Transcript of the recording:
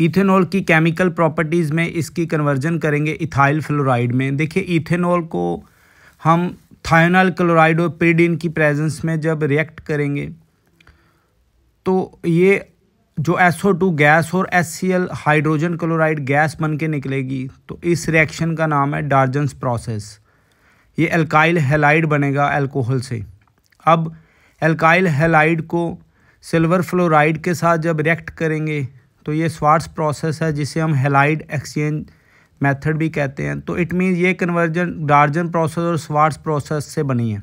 ethanol की chemical properties में इसकी कन्वर्जन करेंगे इथाइल फ्लोराइड में देखिए इथेनॉल को हम थायोनाइल क्लोराइड और पेडिन की प्रेजेंस में जब रिएक्ट करेंगे तो ये जो SO2 गैस और HCl हाइड्रोजन क्लोराइड गैस बन के निकलेगी तो इस रिएक्शन का नाम है डार्जन्स प्रोसेस ये एल्काइल हेलाइड बनेगा अल्कोहल से अब एल्काइल हेलाइड को सिल्वर फ्लोराइड के साथ जब रिएक्ट करेंगे तो ये स्वार्ट्स प्रोसेस है जिसे हम हेलाइड एक्सचेंज मेथड भी कहते हैं तो इट मीन ये कन्वर्जन डार्जन प्रोसेस और स्वार्ट्स प्रोसेस से बनी है